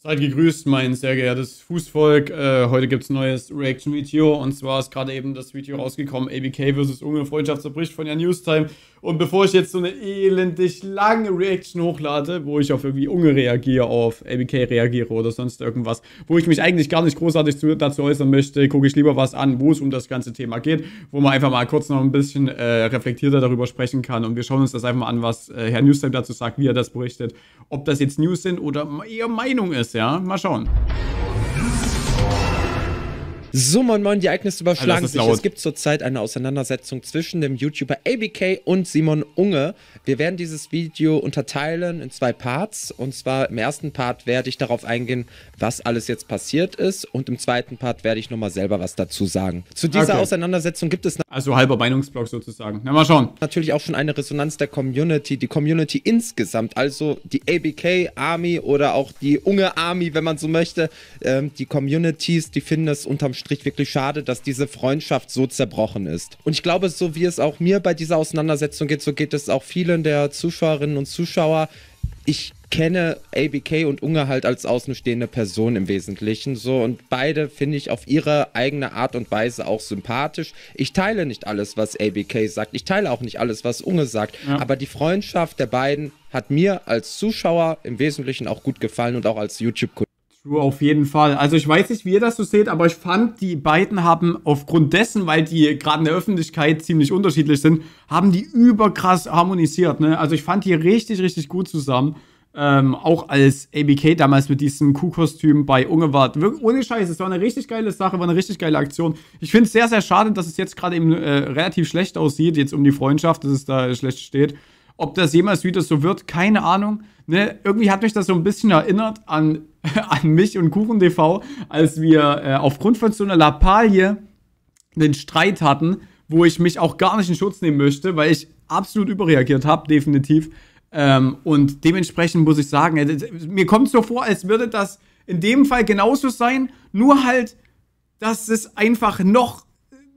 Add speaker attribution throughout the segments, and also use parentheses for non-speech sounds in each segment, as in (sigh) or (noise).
Speaker 1: Seid gegrüßt, mein sehr geehrtes Fußvolk. Äh, heute gibt es ein neues Reaction-Video und zwar ist gerade eben das Video rausgekommen: ABK vs. Unge Freundschaft zerbricht von der Newstime. Und bevor ich jetzt so eine elendig lange Reaction hochlade, wo ich auf irgendwie Unge reagiere, auf ABK reagiere oder sonst irgendwas, wo ich mich eigentlich gar nicht großartig zu, dazu äußern möchte, gucke ich lieber was an, wo es um das ganze Thema geht, wo man einfach mal kurz noch ein bisschen äh, reflektierter darüber sprechen kann. Und wir schauen uns das einfach mal an, was äh, Herr Newstime dazu sagt, wie er das berichtet, ob das jetzt News sind oder eher Meinung ist ist, ja. Mal schauen. So, moin
Speaker 2: moin, die Ereignisse überschlagen sich. Laut. Es gibt zurzeit eine Auseinandersetzung zwischen dem YouTuber ABK und Simon Unge. Wir werden dieses Video unterteilen in zwei Parts. Und zwar im ersten Part werde ich darauf eingehen, was alles jetzt passiert ist. Und im zweiten Part werde ich nochmal selber was dazu sagen. Zu dieser okay.
Speaker 1: Auseinandersetzung gibt es... Also halber Meinungsblock sozusagen. Na, mal schauen. Natürlich auch schon
Speaker 2: eine Resonanz der Community. Die Community insgesamt, also die ABK-Army oder auch die Unge-Army, wenn man so möchte. Ähm, die Communities, die finden es unterm Strich wirklich schade, dass diese Freundschaft so zerbrochen ist. Und ich glaube, so wie es auch mir bei dieser Auseinandersetzung geht, so geht es auch vielen der Zuschauerinnen und Zuschauer. Ich kenne ABK und Unge halt als außenstehende Person im Wesentlichen so und beide finde ich auf ihre eigene Art und Weise auch sympathisch. Ich teile nicht alles, was ABK sagt. Ich teile auch nicht alles, was Unge sagt. Ja. Aber die Freundschaft der beiden hat mir als Zuschauer im Wesentlichen auch gut gefallen und auch als YouTube-Kollege.
Speaker 1: True, auf jeden Fall. Also ich weiß nicht, wie ihr das so seht, aber ich fand, die beiden haben aufgrund dessen, weil die gerade in der Öffentlichkeit ziemlich unterschiedlich sind, haben die überkrass harmonisiert. Ne? Also ich fand die richtig, richtig gut zusammen. Ähm, auch als ABK damals mit diesem Kuhkostüm bei Unge war. ohne Scheiß, es war eine richtig geile Sache, war eine richtig geile Aktion. Ich finde es sehr, sehr schade, dass es jetzt gerade eben äh, relativ schlecht aussieht, jetzt um die Freundschaft, dass es da schlecht steht. Ob das jemals wieder so wird, keine Ahnung. Ne? Irgendwie hat mich das so ein bisschen erinnert an, (laughs) an mich und Kuchen TV, als wir äh, aufgrund von so einer Lappalie den Streit hatten, wo ich mich auch gar nicht in Schutz nehmen möchte, weil ich absolut überreagiert habe, definitiv. Ähm, und dementsprechend muss ich sagen, mir kommt so vor, als würde das in dem Fall genauso sein, nur halt, dass es einfach noch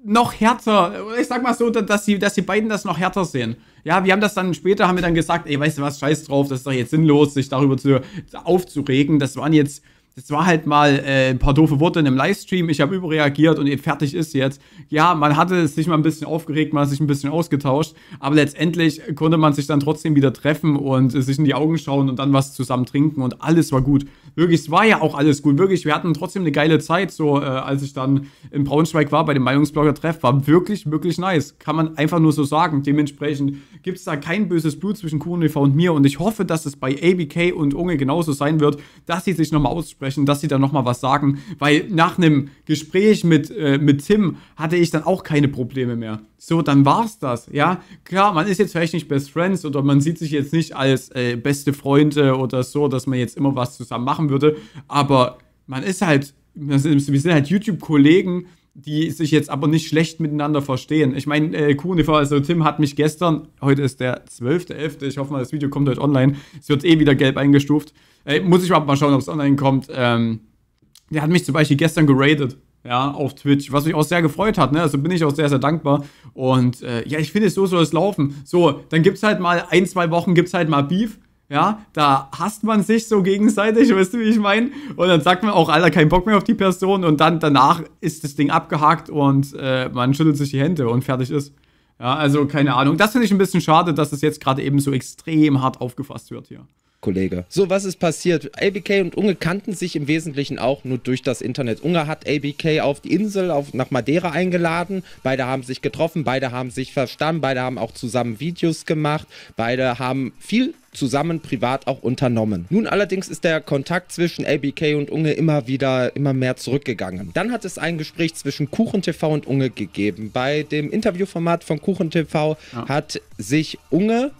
Speaker 1: noch härter, ich sag mal so, dass die, dass die beiden das noch härter sehen. Ja, wir haben das dann später, haben wir dann gesagt, ey, weißt du was, scheiß drauf, das ist doch jetzt sinnlos, sich darüber zu, aufzuregen. Das waren jetzt das war halt mal äh, ein paar doofe Worte in einem Livestream, ich habe überreagiert und fertig ist jetzt. Ja, man hatte sich mal ein bisschen aufgeregt, man hat sich ein bisschen ausgetauscht, aber letztendlich konnte man sich dann trotzdem wieder treffen und äh, sich in die Augen schauen und dann was zusammen trinken und alles war gut. Wirklich, es war ja auch alles gut, wirklich, wir hatten trotzdem eine geile Zeit, so äh, als ich dann in Braunschweig war bei dem Meinungsblogger-Treff, war wirklich, wirklich nice, kann man einfach nur so sagen. Dementsprechend gibt es da kein böses Blut zwischen QNV und mir und ich hoffe, dass es bei ABK und Unge genauso sein wird, dass sie sich nochmal aussprechen sprechen, dass sie dann nochmal was sagen, weil nach einem Gespräch mit, äh, mit Tim hatte ich dann auch keine Probleme mehr. So, dann war's das, ja. Klar, man ist jetzt vielleicht nicht Best Friends oder man sieht sich jetzt nicht als äh, beste Freunde oder so, dass man jetzt immer was zusammen machen würde, aber man ist halt, wir sind halt YouTube-Kollegen die sich jetzt aber nicht schlecht miteinander verstehen. Ich meine, äh, Kuhnefer, also Tim hat mich gestern, heute ist der 12.11., ich hoffe mal, das Video kommt heute online, es wird eh wieder gelb eingestuft. Äh, muss ich überhaupt mal schauen, ob es online kommt. Ähm, der hat mich zum Beispiel gestern geradet, ja, auf Twitch, was mich auch sehr gefreut hat, ne? also bin ich auch sehr, sehr dankbar. Und äh, ja, ich finde, so soll es laufen. So, dann gibt es halt mal ein, zwei Wochen, gibt es halt mal Beef, ja, da hasst man sich so gegenseitig, (laughs) weißt du, wie ich meine? Und dann sagt man auch, Alter, kein Bock mehr auf die Person und dann danach ist das Ding abgehakt und äh, man schüttelt sich die Hände und fertig ist. Ja, also keine Ahnung. Das finde ich ein bisschen schade, dass es das jetzt gerade eben so extrem hart aufgefasst wird hier. Kollege. So, was ist passiert? ABK
Speaker 2: und Unge kannten sich im Wesentlichen auch nur durch das Internet. Unge hat ABK auf die Insel, auf, nach Madeira eingeladen. Beide haben sich getroffen, beide haben sich verstanden, beide haben auch zusammen Videos gemacht, beide haben viel zusammen privat auch unternommen. Nun allerdings ist der Kontakt zwischen ABK und Unge immer wieder immer mehr zurückgegangen. Dann hat es ein Gespräch zwischen KuchenTV und Unge gegeben. Bei dem Interviewformat von KuchenTV ja. hat sich Unge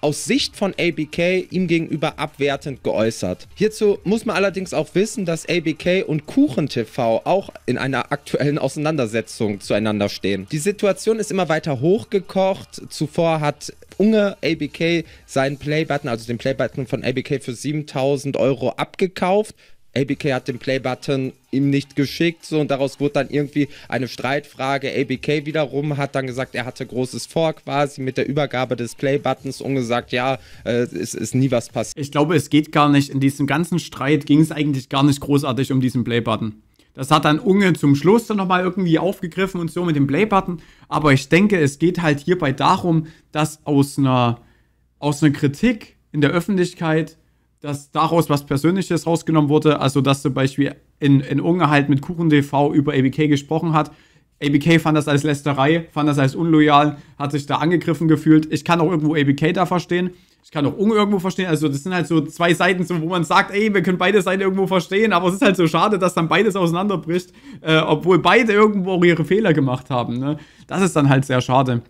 Speaker 2: aus Sicht von ABK ihm gegenüber abwertend geäußert. Hierzu muss man allerdings auch wissen, dass ABK und KuchenTV auch in einer aktuellen Auseinandersetzung zueinander stehen. Die Situation ist immer weiter hochgekocht. Zuvor hat Unge ABK seinen Playbutton, also den Playbutton von ABK für 7000 Euro abgekauft. ABK hat den Play-Button ihm nicht geschickt, so und daraus wurde dann irgendwie eine Streitfrage. ABK wiederum hat dann gesagt, er hatte großes Vor quasi mit der Übergabe des
Speaker 1: Play-Buttons und gesagt, ja, äh, es ist nie was passiert. Ich glaube, es geht gar nicht. In diesem ganzen Streit ging es eigentlich gar nicht großartig um diesen Play-Button. Das hat dann Unge zum Schluss dann nochmal irgendwie aufgegriffen und so mit dem Play-Button. Aber ich denke, es geht halt hierbei darum, dass aus einer, aus einer Kritik in der Öffentlichkeit dass daraus was Persönliches rausgenommen wurde. Also, dass zum Beispiel in, in Unge halt mit Kuchen TV über ABK gesprochen hat. ABK fand das als Lästerei, fand das als unloyal, hat sich da angegriffen gefühlt. Ich kann auch irgendwo ABK da verstehen. Ich kann auch Unge irgendwo verstehen. Also, das sind halt so zwei Seiten, so, wo man sagt, ey, wir können beide Seiten irgendwo verstehen. Aber es ist halt so schade, dass dann beides auseinanderbricht, äh, obwohl beide irgendwo auch ihre Fehler gemacht haben. Ne? Das ist dann halt sehr schade.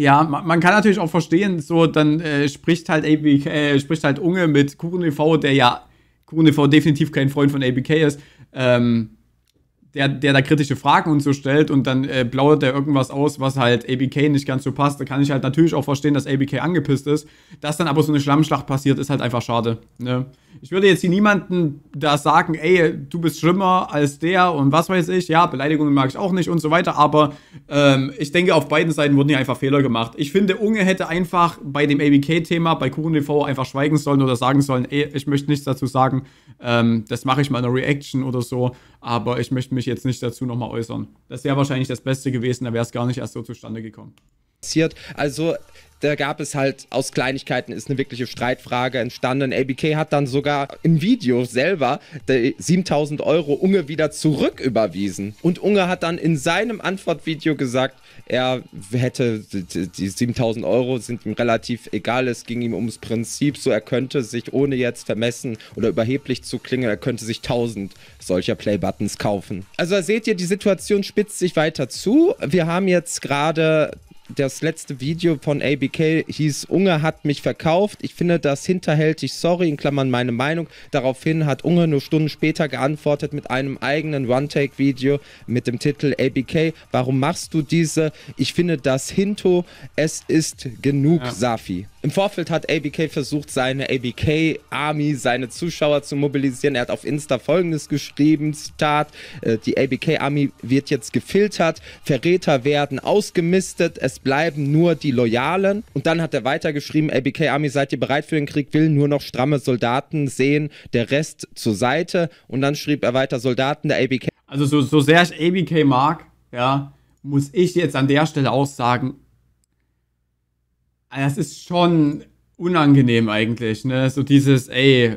Speaker 1: Ja, man, man, kann natürlich auch verstehen, so dann äh, spricht halt ABK, äh, spricht halt Unge mit Kuchen TV, e der ja Kuchen TV e definitiv kein Freund von ABK ist, ähm, der, der da kritische Fragen und so stellt und dann äh, plaudert er irgendwas aus, was halt ABK nicht ganz so passt. Da kann ich halt natürlich auch verstehen, dass ABK angepisst ist. Dass dann aber so eine Schlammschlacht passiert, ist halt einfach schade. Ne? Ich würde jetzt hier niemanden da sagen, ey, du bist schlimmer als der und was weiß ich. Ja, Beleidigungen mag ich auch nicht und so weiter, aber ähm, ich denke, auf beiden Seiten wurden hier einfach Fehler gemacht. Ich finde, Unge hätte einfach bei dem ABK-Thema, bei KuchenTV einfach schweigen sollen oder sagen sollen, ey, ich möchte nichts dazu sagen, ähm, das mache ich mal in der Reaction oder so. Aber ich möchte mich jetzt nicht dazu nochmal äußern. Das wäre wahrscheinlich das Beste gewesen, da wäre es gar nicht erst so zustande gekommen. Also da
Speaker 2: gab es halt aus Kleinigkeiten ist eine wirkliche Streitfrage entstanden. ABK hat dann sogar im Video selber die 7000 Euro Unge wieder zurück überwiesen. Und Unge hat dann in seinem Antwortvideo gesagt, er hätte die 7000 Euro sind ihm relativ egal. Es ging ihm ums Prinzip. So, er könnte sich, ohne jetzt vermessen oder überheblich zu klingen, er könnte sich 1000 solcher Play-Buttons kaufen. Also, da seht ihr, die Situation spitzt sich weiter zu. Wir haben jetzt gerade das letzte Video von ABK hieß, Unge hat mich verkauft. Ich finde das hinterhältig, sorry, in Klammern meine Meinung. Daraufhin hat Unge nur Stunden später geantwortet mit einem eigenen One-Take-Video mit dem Titel ABK, warum machst du diese? Ich finde das Hinto, es ist genug, ja. Safi. Im Vorfeld hat ABK versucht, seine ABK-Army, seine Zuschauer zu mobilisieren. Er hat auf Insta folgendes geschrieben, Zitat, äh, die ABK-Army wird jetzt gefiltert, Verräter werden ausgemistet, es bleiben nur die Loyalen. Und dann hat er weitergeschrieben, ABK-Army, seid ihr bereit für den Krieg, will nur noch stramme Soldaten sehen, der Rest
Speaker 1: zur Seite. Und dann schrieb er weiter, Soldaten der ABK. Also so, so sehr ich ABK mag, ja, muss ich jetzt an der Stelle auch sagen, Ah, das ist schon unangenehm eigentlich, ne? So dieses, ey,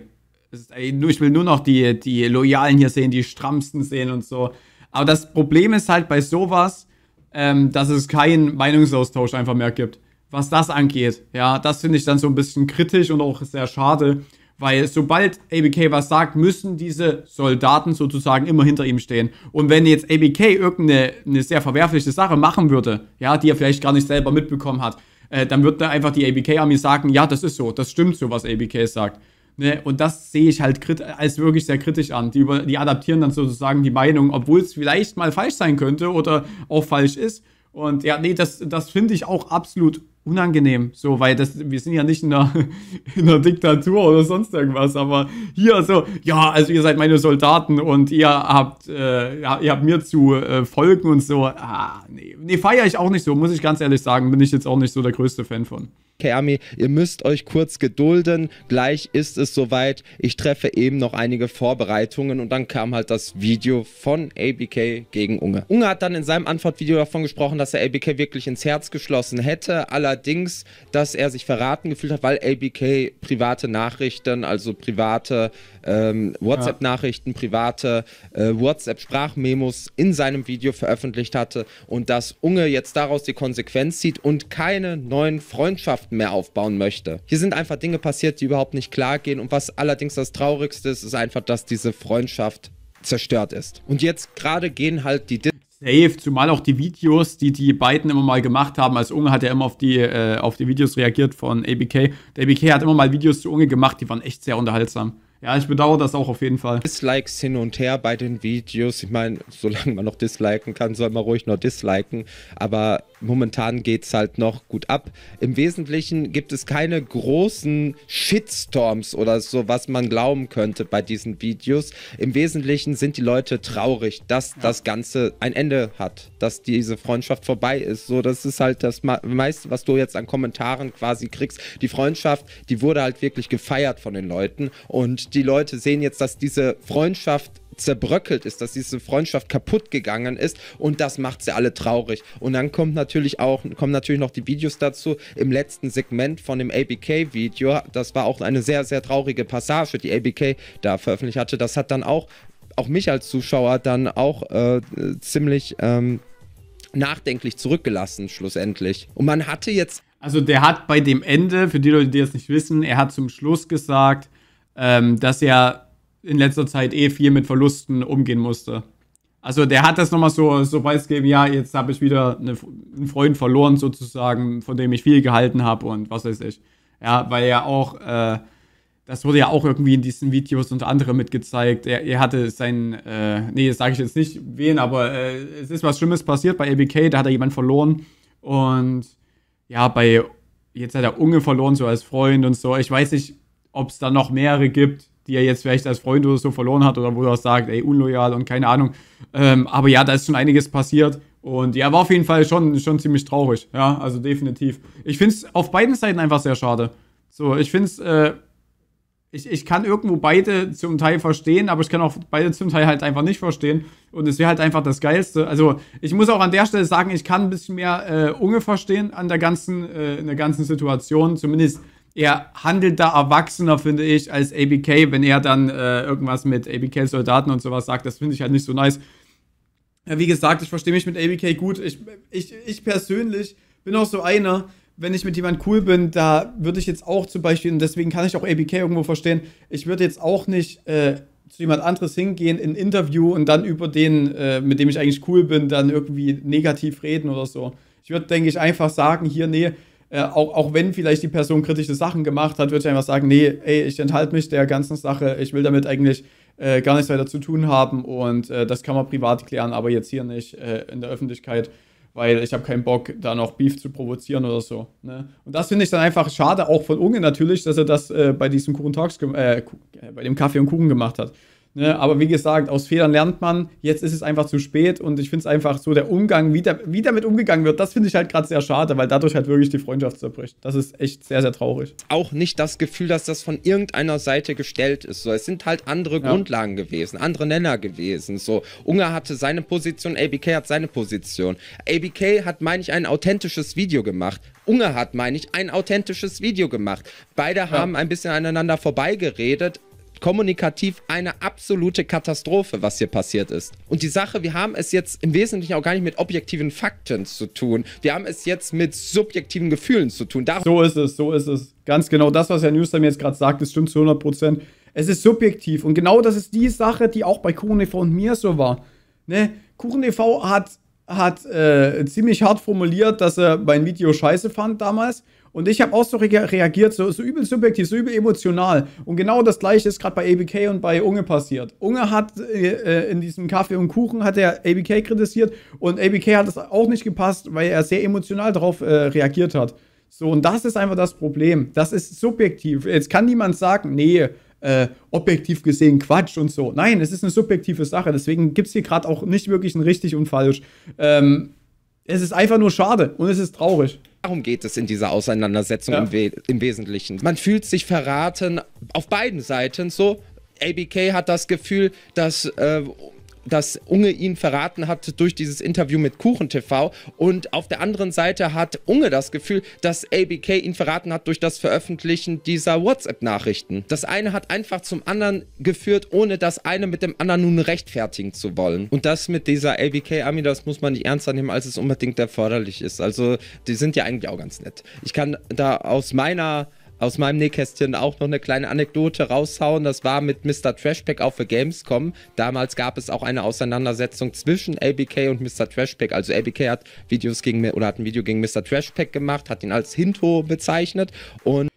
Speaker 1: ist, ey ich will nur noch die, die Loyalen hier sehen, die strammsten sehen und so. Aber das Problem ist halt bei sowas, ähm, dass es keinen Meinungsaustausch einfach mehr gibt. Was das angeht, ja, das finde ich dann so ein bisschen kritisch und auch sehr schade, weil sobald ABK was sagt, müssen diese Soldaten sozusagen immer hinter ihm stehen. Und wenn jetzt ABK irgendeine sehr verwerfliche Sache machen würde, ja, die er vielleicht gar nicht selber mitbekommen hat, äh, dann wird da einfach die ABK-Army sagen, ja, das ist so, das stimmt so, was ABK sagt. Ne? Und das sehe ich halt als wirklich sehr kritisch an. Die, über, die adaptieren dann sozusagen die Meinung, obwohl es vielleicht mal falsch sein könnte oder auch falsch ist. Und ja, nee, das, das finde ich auch absolut unangenehm, so, weil das, wir sind ja nicht in einer, (laughs) in einer Diktatur oder sonst irgendwas, aber hier so, ja, also ihr seid meine Soldaten und ihr habt, äh, ihr habt mir zu äh, folgen und so, ah, nee, nee feiere ich auch nicht so, muss ich ganz ehrlich sagen, bin ich jetzt auch nicht so der größte Fan von.
Speaker 2: Army, ihr müsst euch kurz gedulden, gleich ist es soweit. Ich treffe eben noch einige Vorbereitungen und dann kam halt das Video von ABK gegen Unge. Unge hat dann in seinem Antwortvideo davon gesprochen, dass er ABK wirklich ins Herz geschlossen hätte, allerdings, dass er sich verraten gefühlt hat, weil ABK private Nachrichten, also private ähm, WhatsApp-Nachrichten, private äh, WhatsApp-Sprachmemos in seinem Video veröffentlicht hatte und dass Unge jetzt daraus die Konsequenz zieht und keine neuen Freundschaften Freundschaften mehr aufbauen möchte. Hier sind einfach Dinge passiert, die überhaupt nicht klar gehen und was allerdings das Traurigste ist, ist
Speaker 1: einfach, dass diese Freundschaft zerstört ist. Und jetzt gerade gehen halt die Safe, zumal auch die Videos, die die beiden immer mal gemacht haben. Als Unge hat ja immer auf die, äh, auf die Videos reagiert von ABK. Der ABK hat immer mal Videos zu Unge gemacht, die waren echt sehr unterhaltsam. Ja, ich bedauere das auch auf jeden Fall. Dislikes hin und her bei den Videos. Ich meine, solange man noch disliken kann, soll
Speaker 2: man ruhig noch disliken. Aber Momentan geht es halt noch gut ab. Im Wesentlichen gibt es keine großen Shitstorms oder so, was man glauben könnte bei diesen Videos. Im Wesentlichen sind die Leute traurig, dass ja. das Ganze ein Ende hat, dass diese Freundschaft vorbei ist. So, das ist halt das meiste, was du jetzt an Kommentaren quasi kriegst. Die Freundschaft, die wurde halt wirklich gefeiert von den Leuten und die Leute sehen jetzt, dass diese Freundschaft zerbröckelt ist, dass diese Freundschaft kaputt gegangen ist und das macht sie alle traurig. Und dann kommt natürlich auch, kommen natürlich noch die Videos dazu. Im letzten Segment von dem ABK-Video, das war auch eine sehr, sehr traurige Passage, die ABK da veröffentlicht hatte. Das hat dann auch, auch mich als Zuschauer dann auch äh, ziemlich ähm,
Speaker 1: nachdenklich zurückgelassen, schlussendlich. Und man hatte jetzt. Also der hat bei dem Ende, für die Leute, die das nicht wissen, er hat zum Schluss gesagt, ähm, dass er in letzter Zeit eh viel mit Verlusten umgehen musste. Also der hat das nochmal so, so weiß preisgegeben, ja, jetzt habe ich wieder eine, einen Freund verloren sozusagen, von dem ich viel gehalten habe und was weiß ich. Ja, weil er auch, äh, das wurde ja auch irgendwie in diesen Videos unter anderem mitgezeigt, er, er hatte seinen, äh, nee, das sage ich jetzt nicht wen, aber äh, es ist was Schlimmes passiert bei ABK, da hat er jemanden verloren und ja, bei, jetzt hat er Unge verloren, so als Freund und so. Ich weiß nicht, ob es da noch mehrere gibt die er jetzt vielleicht als Freund oder so verloren hat oder wo er sagt, ey, unloyal und keine Ahnung. Ähm, aber ja, da ist schon einiges passiert. Und ja, war auf jeden Fall schon, schon ziemlich traurig. Ja, also definitiv. Ich finde es auf beiden Seiten einfach sehr schade. So, ich finde es, äh, ich, ich kann irgendwo beide zum Teil verstehen, aber ich kann auch beide zum Teil halt einfach nicht verstehen. Und es wäre halt einfach das Geilste. Also, ich muss auch an der Stelle sagen, ich kann ein bisschen mehr äh, Unge verstehen an der ganzen, äh, in der ganzen Situation. Zumindest er handelt da erwachsener, finde ich, als ABK, wenn er dann äh, irgendwas mit ABK-Soldaten und sowas sagt. Das finde ich halt nicht so nice. Ja, wie gesagt, ich verstehe mich mit ABK gut. Ich, ich, ich persönlich bin auch so einer, wenn ich mit jemand cool bin, da würde ich jetzt auch zum Beispiel, und deswegen kann ich auch ABK irgendwo verstehen, ich würde jetzt auch nicht äh, zu jemand anderes hingehen in ein Interview und dann über den, äh, mit dem ich eigentlich cool bin, dann irgendwie negativ reden oder so. Ich würde, denke ich, einfach sagen, hier, nee, äh, auch, auch wenn vielleicht die Person kritische Sachen gemacht hat, würde ich einfach sagen, nee, ey, ich enthalte mich der ganzen Sache, ich will damit eigentlich äh, gar nichts weiter zu tun haben und äh, das kann man privat klären, aber jetzt hier nicht äh, in der Öffentlichkeit, weil ich habe keinen Bock, da noch Beef zu provozieren oder so. Ne? Und das finde ich dann einfach schade, auch von Unge natürlich, dass er das äh, bei diesem Kuchen Talks, äh, bei dem Kaffee und Kuchen gemacht hat. Ne? Mhm. Aber wie gesagt, aus Fehlern lernt man. Jetzt ist es einfach zu spät und ich finde es einfach so, der Umgang, wie, da, wie damit umgegangen wird, das finde ich halt gerade sehr schade, weil dadurch halt wirklich die Freundschaft zerbricht. Das ist echt sehr, sehr traurig.
Speaker 2: Auch nicht das Gefühl, dass das von irgendeiner Seite gestellt ist. So, es sind halt andere ja. Grundlagen gewesen, andere Nenner gewesen. So, Unger hatte seine Position, ABK hat seine Position. ABK hat, meine ich, ein authentisches Video gemacht. Unger hat, meine ich, ein authentisches Video gemacht. Beide ja. haben ein bisschen aneinander vorbeigeredet, kommunikativ eine absolute Katastrophe, was hier passiert ist. Und die Sache, wir haben es jetzt im Wesentlichen auch gar nicht mit
Speaker 1: objektiven Fakten zu tun. Wir haben es jetzt mit subjektiven Gefühlen zu tun. Dar so ist es, so ist es. Ganz genau das, was Herr Newsom jetzt gerade sagt, das stimmt zu 100 Prozent. Es ist subjektiv. Und genau das ist die Sache, die auch bei Kuchen e und mir so war. Ne? Kuchen e hat hat äh, ziemlich hart formuliert, dass er mein Video scheiße fand damals. Und ich habe auch so re reagiert, so, so übel subjektiv, so übel emotional. Und genau das gleiche ist gerade bei ABK und bei Unge passiert. Unge hat äh, äh, in diesem Kaffee und Kuchen hat er ABK kritisiert und ABK hat es auch nicht gepasst, weil er sehr emotional darauf äh, reagiert hat. So, und das ist einfach das Problem. Das ist subjektiv. Jetzt kann niemand sagen, nee, äh, objektiv gesehen Quatsch und so. Nein, es ist eine subjektive Sache. Deswegen gibt es hier gerade auch nicht wirklich ein richtig und falsch. Ähm, es ist einfach nur schade und es ist traurig. Darum geht es in dieser Auseinandersetzung ja. im,
Speaker 2: We im Wesentlichen. Man fühlt sich verraten auf beiden Seiten so. ABK hat das Gefühl, dass äh, dass Unge ihn verraten hat durch dieses Interview mit Kuchen TV. Und auf der anderen Seite hat Unge das Gefühl, dass ABK ihn verraten hat durch das Veröffentlichen dieser WhatsApp-Nachrichten. Das eine hat einfach zum anderen geführt, ohne das eine mit dem anderen nun rechtfertigen zu wollen. Und das mit dieser ABK-Army, das muss man nicht ernster nehmen, als es unbedingt erforderlich ist. Also, die sind ja eigentlich auch ganz nett. Ich kann da aus meiner aus meinem Nähkästchen auch noch eine kleine Anekdote raushauen. Das war mit Mr. Trashpack auf der Gamescom. Damals gab es auch eine Auseinandersetzung zwischen ABK und Mr. Trashpack. Also ABK hat Videos gegen oder hat ein Video gegen Mr. Trashpack gemacht, hat ihn als Hinto bezeichnet
Speaker 1: und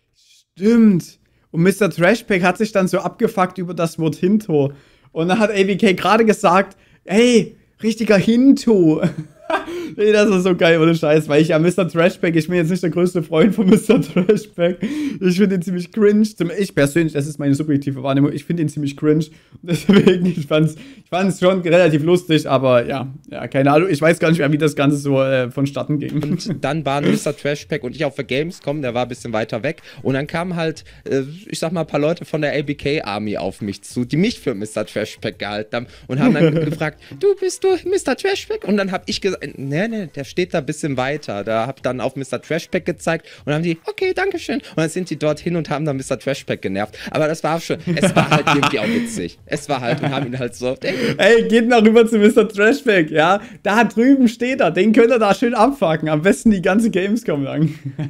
Speaker 1: Stimmt. Und Mr. Trashpack hat sich dann so abgefuckt über das Wort Hinto. Und dann hat ABK gerade gesagt, ey, richtiger Hinto. (laughs) nee, das ist so geil, ohne Scheiß, weil ich ja äh, Mr. Trashback, ich bin jetzt nicht der größte Freund von Mr. (laughs) Trashback. Ich finde ihn ziemlich cringe. Ich persönlich, das ist meine subjektive Wahrnehmung, ich finde ihn ziemlich cringe. (laughs) Deswegen, ich fand es ich fand's schon relativ lustig, aber ja, ja, keine Ahnung. Ich weiß gar nicht mehr, wie das Ganze so äh, vonstatten ging. Und dann waren Mr. Trashback und ich auf der Gamescom, der war ein bisschen
Speaker 2: weiter weg. Und dann kamen halt, äh, ich sag mal, ein paar Leute von der ABK Army auf mich zu, die mich für Mr. Trashback gehalten haben und haben dann gefragt, du bist du Mr. Trashback? Und dann habe ich gesagt, nee, nee, der steht da ein bisschen weiter. Da habe dann auf Mr. Trashpack gezeigt und haben die, okay, danke schön. Und dann sind die dorthin und haben dann Mr. Trashpack genervt. Aber das war schon, es war halt irgendwie auch witzig.
Speaker 1: Es war halt, und haben ihn halt so, ey, geht noch rüber zu Mr. Trashpack, ja? Da drüben steht er, den könnt ihr da schön abfacken. Am besten die ganze Gamescom lang. (laughs)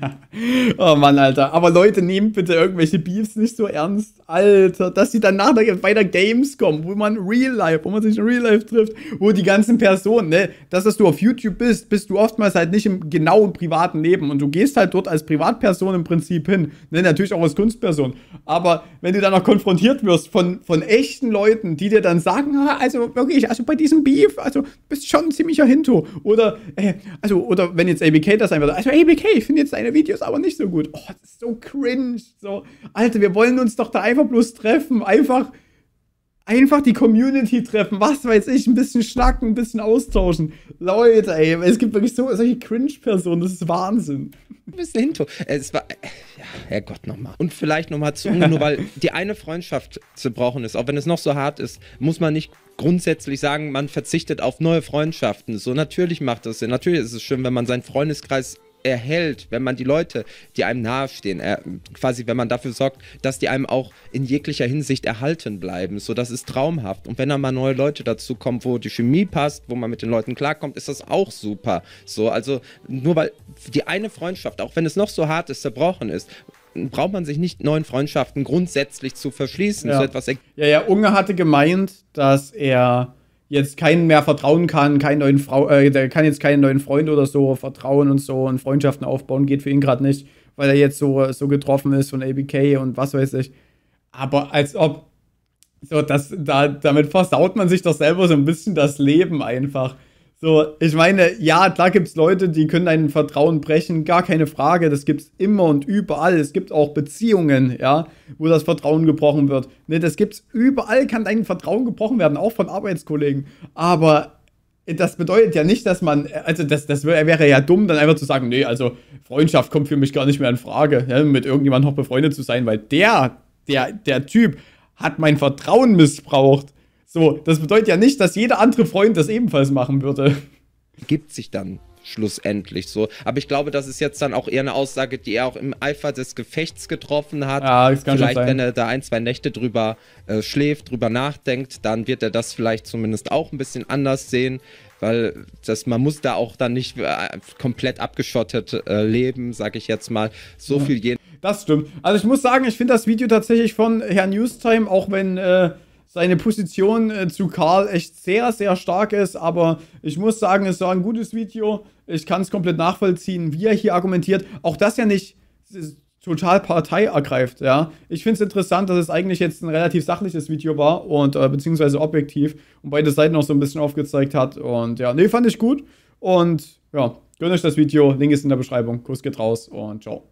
Speaker 1: oh Mann, Alter. Aber Leute, nehmt bitte irgendwelche Beefs nicht so ernst. Alter, dass sie danach bei der Gamescom, wo man Real Life, wo man sich in Real Life trifft, wo die ganzen Personen, ne, das hast du auf auf YouTube bist, bist du oftmals halt nicht im genau im privaten Leben und du gehst halt dort als Privatperson im Prinzip hin, ne, natürlich auch als Kunstperson, aber wenn du dann noch konfrontiert wirst von, von echten Leuten, die dir dann sagen, ah, also wirklich, also bei diesem Beef, also bist schon ein ziemlicher Hinto oder, äh, also, oder wenn jetzt ABK das würde, also ABK, ich finde jetzt deine Videos aber nicht so gut, oh, das ist so cringe, so, Alter, wir wollen uns doch da einfach bloß treffen, einfach Einfach die Community treffen, was weiß ich, ein bisschen schnacken, ein bisschen austauschen. Leute, ey, es gibt wirklich so, solche Cringe-Personen, das ist Wahnsinn. Ein bisschen hinter. Es war,
Speaker 2: ja, Herrgott, nochmal. Und vielleicht nochmal zu, nur weil (laughs) die eine Freundschaft zu brauchen ist, auch wenn es noch so hart ist, muss man nicht grundsätzlich sagen, man verzichtet auf neue Freundschaften. So natürlich macht das Sinn. Natürlich ist es schön, wenn man seinen Freundeskreis erhält, wenn man die Leute, die einem nahestehen, er, quasi wenn man dafür sorgt, dass die einem auch in jeglicher Hinsicht erhalten bleiben. So, das ist traumhaft. Und wenn dann mal neue Leute dazu kommen, wo die Chemie passt, wo man mit den Leuten klarkommt, ist das auch super. So, also nur weil die eine Freundschaft, auch wenn es noch so hart ist, zerbrochen ist, braucht man sich nicht neuen Freundschaften grundsätzlich zu verschließen. Ja, so etwas
Speaker 1: ja, ja, Unge hatte gemeint, dass er jetzt keinen mehr vertrauen kann, keinen neuen Frau, äh, der kann jetzt keinen neuen Freund oder so vertrauen und so und Freundschaften aufbauen, geht für ihn gerade nicht, weil er jetzt so, so getroffen ist von ABK und was weiß ich. Aber als ob, so das, da, damit versaut man sich doch selber so ein bisschen das Leben einfach. So, ich meine, ja, da gibt es Leute, die können dein Vertrauen brechen, gar keine Frage. Das gibt's immer und überall. Es gibt auch Beziehungen, ja, wo das Vertrauen gebrochen wird. Ne, das gibt's überall, kann dein Vertrauen gebrochen werden, auch von Arbeitskollegen. Aber das bedeutet ja nicht, dass man, also das, das wäre ja dumm, dann einfach zu sagen, nee, also Freundschaft kommt für mich gar nicht mehr in Frage, ja, mit irgendjemandem noch befreundet zu sein, weil der, der, der Typ hat mein Vertrauen missbraucht. So, das bedeutet ja nicht, dass jeder andere Freund das ebenfalls machen würde. Gibt
Speaker 2: sich dann schlussendlich so. Aber ich glaube, das ist jetzt dann auch eher eine Aussage, die er auch im Eifer des Gefechts getroffen hat. Ja, das kann vielleicht, wenn er da ein, zwei Nächte drüber äh, schläft, drüber nachdenkt, dann wird er das vielleicht zumindest auch ein bisschen anders sehen. Weil das, man muss da auch dann nicht äh, komplett abgeschottet äh, leben, sag ich jetzt mal. So ja, viel gehen.
Speaker 1: Das stimmt. Also ich muss sagen, ich finde das Video tatsächlich von Herrn Newstime, auch wenn äh, seine Position äh, zu Karl echt sehr, sehr stark ist. Aber ich muss sagen, es war ein gutes Video. Ich kann es komplett nachvollziehen, wie er hier argumentiert. Auch das ja nicht total Partei ergreift, ja. Ich finde es interessant, dass es eigentlich jetzt ein relativ sachliches Video war und äh, beziehungsweise objektiv und beide Seiten auch so ein bisschen aufgezeigt hat. Und ja, nee, fand ich gut. Und ja, gönnt euch das Video. Link ist in der Beschreibung. Kuss geht raus und ciao.